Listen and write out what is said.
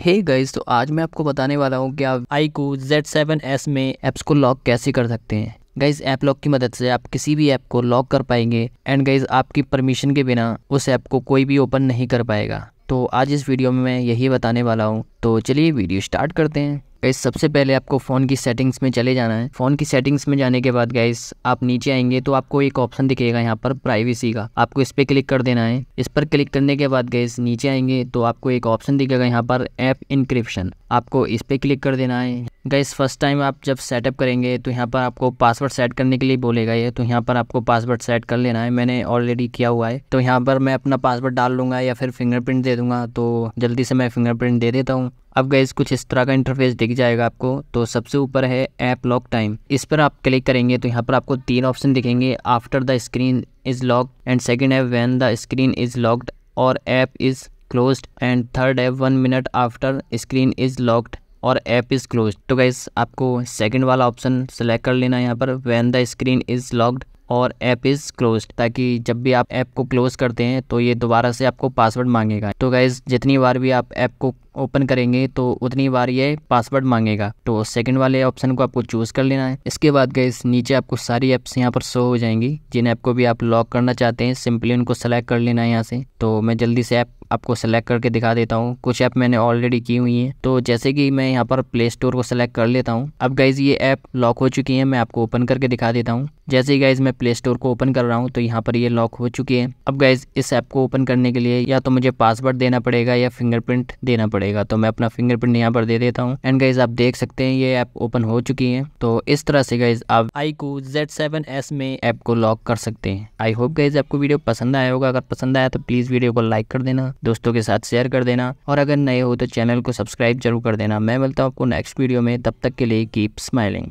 हे hey guys तो आज मैं आपको बताने वाला हूँ कि आप iQOO Z seven S में ऐप्स को लॉक कैसे कर सकते हैं गाइज ऐप लॉक की मदद से आप किसी भी ऐप को लॉक कर पाएंगे एंड गाइज आपकी परमिशन के बिना उस ऐप को कोई भी ओपन नहीं कर पाएगा तो आज इस वीडियो में मैं यही बताने वाला हूँ तो चलिए वीडियो स्टार्ट करते हैं गाइस सबसे पहले आपको फ़ोन की सेटिंग्स में चले जाना है फ़ोन की सेटिंग्स में जाने के बाद गाइस आप नीचे आएंगे तो आपको एक ऑप्शन दिखेगा यहाँ पर प्राइवेसी का आपको इस पर क्लिक कर देना है इस पर क्लिक करने के बाद गाइस नीचे आएंगे तो आपको एक ऑप्शन दिखेगा यहाँ पर ऐप इंक्रिप्शन आपको इस पर क्लिक कर देना है गैस फर्स्ट टाइम आप जब सेटअप करेंगे तो यहाँ पर आपको पासवर्ड सेट करने के लिए बोलेगा ये तो यहाँ पर आपको पासवर्ड सेट कर लेना है मैंने ऑलरेडी किया हुआ है तो यहाँ पर मैं अपना पासवर्ड डाल लूँगा या फिर फिंगरप्रिंट दे दूँगा तो जल्दी से मैं फिंगरप्रिंट दे देता हूँ अब गैस कुछ इस तरह का इंटरफेस दिख जाएगा आपको तो सबसे ऊपर है ऐप लॉक टाइम इस पर आप क्लिक करेंगे तो यहाँ पर आपको तीन ऑप्शन दिखेंगे after the screen is locked and second है when the screen is locked और app is closed and third है one minute after screen is locked और ऐप इज़ क्लोज तो गाइस आपको सेकंड वाला ऑप्शन सेलेक्ट कर लेना है यहाँ पर when the screen is locked और ऐप इज़ क्लोज ताकि जब भी आप ऐप को क्लोज करते हैं तो ये दोबारा से आपको पासवर्ड मांगेगा तो गाइज़ जितनी बार भी आप ऐप को ओपन करेंगे तो उतनी बार ये पासवर्ड मांगेगा तो सेकंड वाले ऑप्शन को आपको चूज़ कर लेना है इसके बाद गैस नीचे आपको सारी ऐप्स यहाँ पर शो हो जाएंगी जिन ऐप को भी आप लॉक करना चाहते हैं सिंपली उनको सेलेक्ट कर लेना है यहाँ से तो मैं जल्दी से ऐप आपको सेलेक्ट करके दिखा देता हूँ कुछ ऐप मैंने ऑलरेडी की हुई हैं तो जैसे कि मैं यहाँ पर प्ले स्टोर को सेलेक्ट कर लेता हूँ अब गाइज़ ये ऐप लॉक हो चुकी है मैं आपको ओपन करके दिखा देता हूँ जैसे ही गाइज़ मैं प्ले स्टोर को ओपन कर रहा हूँ तो यहाँ पर ये लॉक हो चुकी है अब गाइज़ इस ऐप को ओपन करने के लिए या तो मुझे पासवर्ड देना पड़ेगा या फिंगरप्रिंट देना पड़ेगा तो मैं अपना फिंगरप्रिंट यहाँ पर दे देता हूँ एंड गाइज़ आप देख सकते हैं ये ऐप ओपन हो चुकी है तो इस तरह से गाइज़ आप आई को एस में ऐप को लॉक कर सकते हैं आई होप गाइज आपको वीडियो पसंद आया होगा अगर पसंद आया तो प्लीज़ वीडियो को लाइक कर देना दोस्तों के साथ शेयर कर देना और अगर नए हो तो चैनल को सब्सक्राइब जरूर कर देना मैं मिलता हूँ आपको नेक्स्ट वीडियो में तब तक के लिए कीप स्माइलिंग